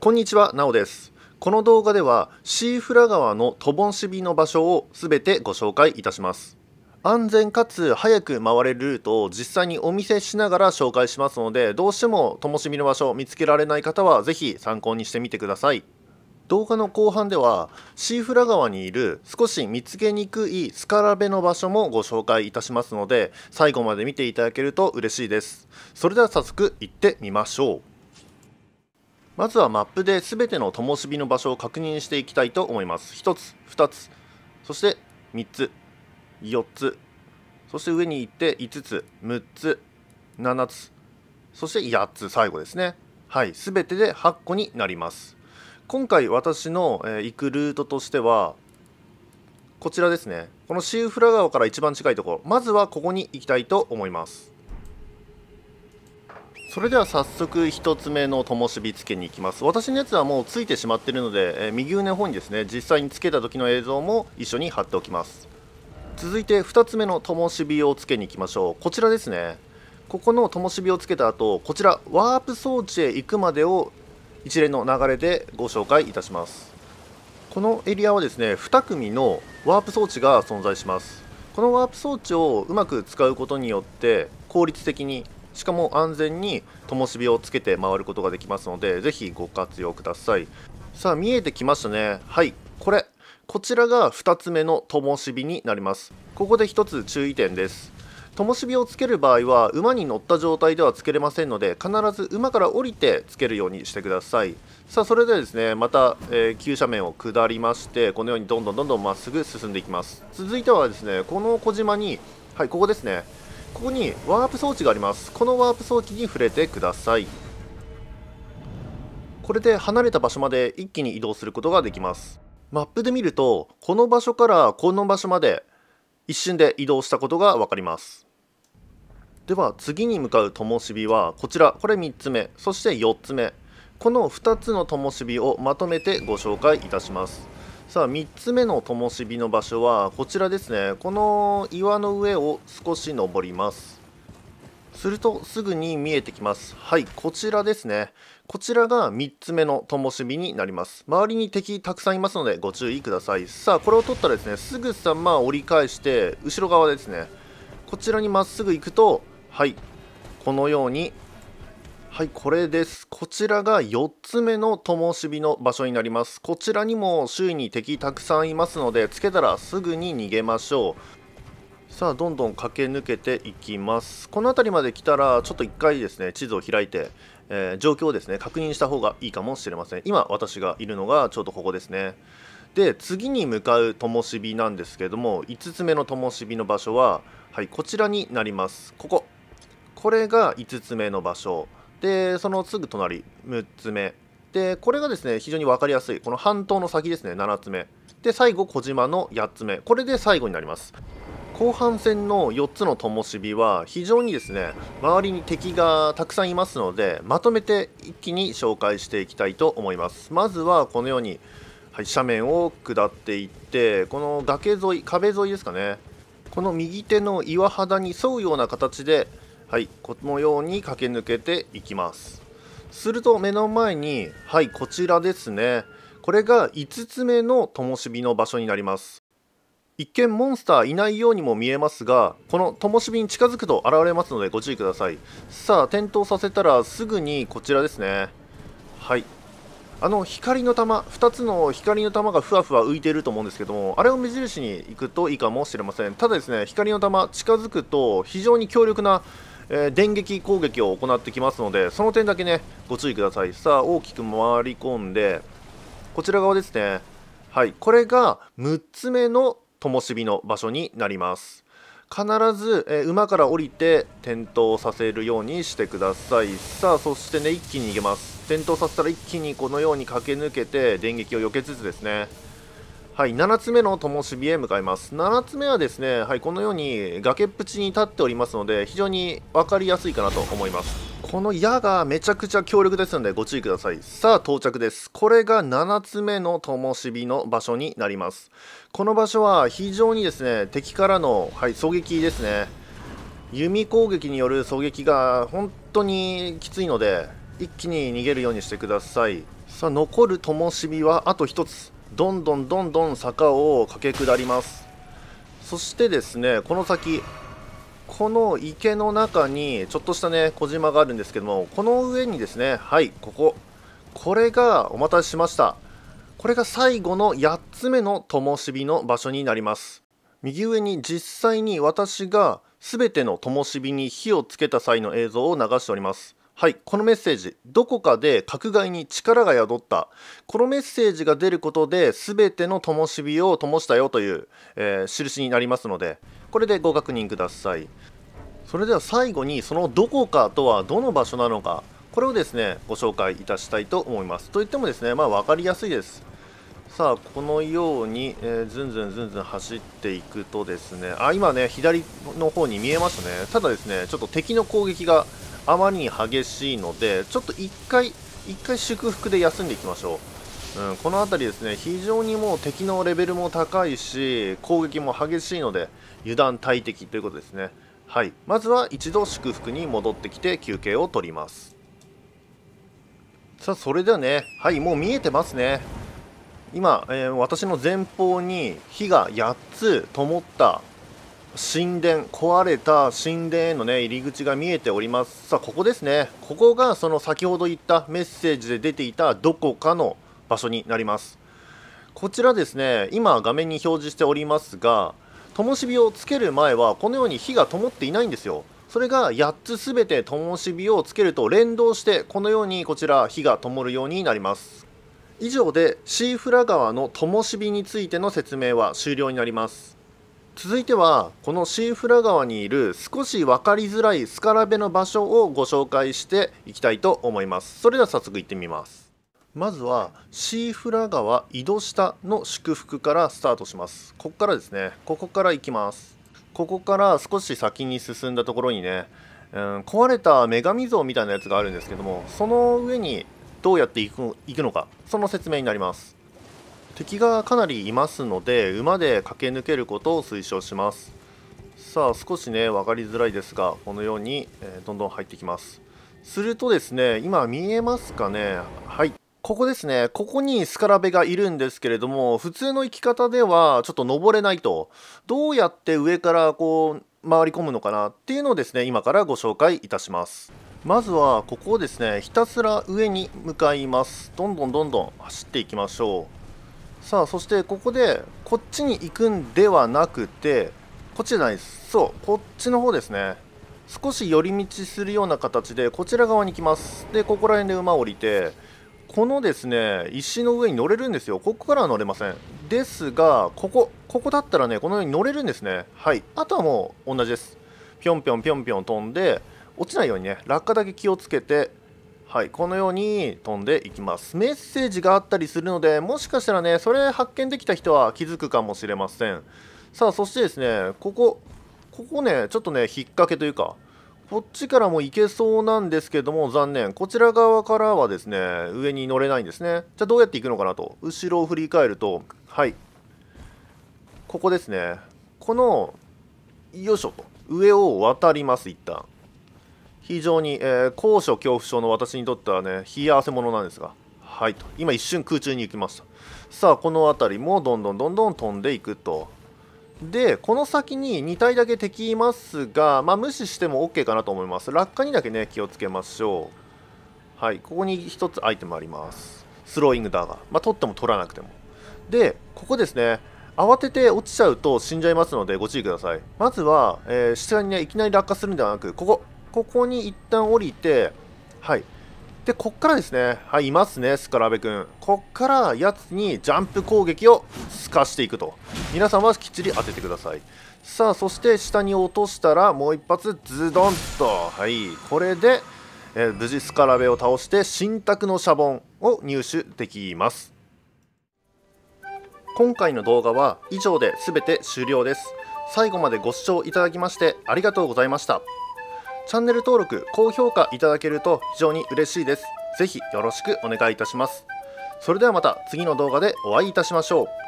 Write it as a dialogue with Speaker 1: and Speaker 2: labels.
Speaker 1: こんにちは、なおです。この動画ではシーフラ川のトボンシビの場所をすべてご紹介いたします。安全かつ早く回れるルートを実際にお見せしながら紹介しますので、どうしてもともしびの場所を見つけられない方はぜひ参考にしてみてください。動画の後半ではシーフラ川にいる少し見つけにくいスカラベの場所もご紹介いたしますので最後まで見ていただけると嬉しいですそれでは早速行ってみましょうまずはマップで全ての灯火の場所を確認していきたいと思います1つ2つそして3つ4つそして上に行って5つ6つ7つそして8つ最後ですねはい全てで8個になります今回私の、え行くルートとしてはこちらですねこのシーフラ川から一番近いところまずはここに行きたいと思いますそれでは早速1つ目の灯火付けに行きます私のやつはもうついてしまっているので、え右上の方にですね実際につけた時の映像も一緒に貼っておきます続いて2つ目の灯火をつけに行きましょうこちらですねここの灯火をつけた後こちらワープ装置へ行くまでを一連の流れでご紹介いたしますこのエリアはですね2組のワープ装置が存在しますこのワープ装置をうまく使うことによって効率的にしかも安全に灯火をつけて回ることができますのでぜひご活用くださいさあ見えてきましたねはいこれこちらが2つ目の灯火になりますここで1つ注意点です灯火をつける場合は馬に乗った状態ではつけれませんので必ず馬から降りてつけるようにしてくださいさあそれでですねまた、えー、急斜面を下りましてこのようにどんどんどんどんまっすぐ進んでいきます続いてはですねこの小島にはいここですねここにワープ装置がありますこのワープ装置に触れてくださいこれで離れた場所まで一気に移動することができますマップで見るとこの場所からこの場所まで一瞬で移動したことが分かりますでは次に向かう灯火はこちらこれ3つ目そして4つ目この2つの灯火をまとめてご紹介いたしますさあ3つ目の灯火の場所はこちらですねこの岩の上を少し登りますするとすぐに見えてきますはいこちらですねこちらが3つ目の灯火になります周りに敵たくさんいますのでご注意くださいさあこれを取ったらですねすぐさま折り返して後ろ側ですねこちらにまっすぐ行くとはいこのようにはいこれですこちらが4つ目の灯火の場所になりますこちらにも周囲に敵たくさんいますのでつけたらすぐに逃げましょうさあどんどん駆け抜けていきますこの辺りまで来たらちょっと1回ですね地図を開いて、えー、状況をですね確認した方がいいかもしれません今私がいるのがちょっとここですねで次に向かう灯火なんですけども5つ目の灯火の場所ははいこちらになりますこここれが5つ目の場所でそのすぐ隣6つ目でこれがですね非常に分かりやすいこの半島の先ですね7つ目で最後小島の8つ目これで最後になります後半戦の4つの灯火は非常にですね周りに敵がたくさんいますのでまとめて一気に紹介していきたいと思いますまずはこのように、はい、斜面を下っていってこの崖沿い壁沿いですかねこの右手の岩肌に沿うような形ではいこのように駆け抜けていきますすると目の前にはいこちらですねこれが5つ目の灯火の場所になります一見モンスターいないようにも見えますがこの灯火に近づくと現れますのでご注意くださいさあ点灯させたらすぐにこちらですねはいあの光の玉2つの光の玉がふわふわ浮いていると思うんですけどもあれを目印に行くといいかもしれませんただですね光の玉近づくと非常に強力なえー、電撃攻撃を行ってきますのでその点だけねご注意くださいさあ大きく回り込んでこちら側ですねはいこれが6つ目の灯火の場所になります必ず、えー、馬から降りて転倒させるようにしてくださいさあそしてね一気に逃げます転倒させたら一気にこのように駆け抜けて電撃を避けつつですねはい、7つ目の灯火へ向かいます。7つ目はですね、はい、このように崖っぷちに立っておりますので、非常に分かりやすいかなと思います。この矢がめちゃくちゃ強力ですのでご注意ください。さあ到着です。これが7つ目の灯火の場所になります。この場所は非常にですね、敵からの、はい、狙撃ですね。弓攻撃による狙撃が本当にきついので、一気に逃げるようにしてください。さあ残る灯火はあと1つ。どんどんどんどん坂を駆け下りますそしてですねこの先この池の中にちょっとしたね小島があるんですけどもこの上にですねはいこここれがお待たせしましたこれが最後の8つ目の灯火の場所になります右上に実際に私が全ての灯火に火をつけた際の映像を流しておりますはいこのメッセージどこかで格外に力が宿ったこのメッセージが出ることで全ての灯火を灯したよという、えー、印になりますのでこれでご確認くださいそれでは最後にそのどこかとはどの場所なのかこれをですねご紹介いたしたいと思いますといってもですねまあ分かりやすいですさあこのように、えー、ずんずんずんずん走っていくとですねあ今ね左の方に見えましたねただですねちょっと敵の攻撃があまりに激しいのでちょっと1回1回祝福で休んでいきましょう、うん、この辺りですね非常にもう敵のレベルも高いし攻撃も激しいので油断大敵ということですねはいまずは一度祝福に戻ってきて休憩を取りますさあそれではねはいもう見えてますね今、えー、私の前方に火が8つ灯った神殿壊れた神殿への、ね、入り口が見えておりますさあここですねここがその先ほど言ったメッセージで出ていたどこかの場所になりますこちらですね今画面に表示しておりますが灯火をつける前はこのように火が灯っていないんですよそれが8つすべて灯火をつけると連動してこのようにこちら火が灯るようになります以上でシーフラ川の灯火についての説明は終了になります続いてはこのシーフラ川にいる少し分かりづらいスカラベの場所をご紹介していきたいと思いますそれでは早速行ってみますまずはシーフラ川井戸下の祝福からスタートしますここからですねここから行きますここから少し先に進んだところにね、うん、壊れた女神像みたいなやつがあるんですけどもその上にどうやって行く行くのかその説明になります敵がかなりいますので馬で駆け抜けることを推奨しますさあ少しね分かりづらいですがこのように、えどんどん入ってきますするとですね今見えますかねはいここですねここにスカラベがいるんですけれども普通の生き方ではちょっと登れないとどうやって上からこう回り込むのかなっていうのをですね今からご紹介いたしますまずはここをですねひたすら上に向かいますどんどんどんどん走っていきましょうさあそしてここでこっちに行くんではなくてこっちじゃないですそうこっちの方ですね少し寄り道するような形でこちら側に来ますでここら辺で馬を降りてこのですね石の上に乗れるんですよここからは乗れませんですがここここだったらねこのように乗れるんですねはいあとはもう同じですぴょんぴょんぴょんぴょん飛んで落ちないようにね落下だけ気をつけてはい、このように飛んでいきますメッセージがあったりするのでもしかしたらねそれ発見できた人は気づくかもしれませんさあそしてですねここここねちょっとね引っ掛けというかこっちからも行けそうなんですけども残念こちら側からはですね上に乗れないんですねじゃあどうやって行くのかなと後ろを振り返るとはいここですねこのよいしょと上を渡ります一旦非常に、えー、高所恐怖症の私にとってはね冷や汗ものなんですがはいと今一瞬空中に行きましたさあこの辺りもどんどんどんどん飛んでいくとでこの先に2体だけ敵いますが、まあ、無視しても OK かなと思います落下にだけね気をつけましょうはいここに1つアイテムありますスローイングダーガー、まあ、取っても取らなくてもでここですね慌てて落ちちゃうと死んじゃいますのでご注意くださいまずは、えー、下にねいきなり落下するんではなくここここに一旦降りて、はい。で、こっからですね。はい、いますね、スカラベ君。こっから、やつにジャンプ攻撃をすかしていくと。皆さんはきっちり当ててください。さあ、そして下に落としたら、もう一発、ズドンと。はい、これで、えー、無事スカラベを倒して、新宅のシャボンを入手できます。今回の動画は以上で全て終了です。最後までご視聴いただきましてありがとうございました。チャンネル登録、高評価いただけると非常に嬉しいです。ぜひよろしくお願いいたします。それではまた次の動画でお会いいたしましょう。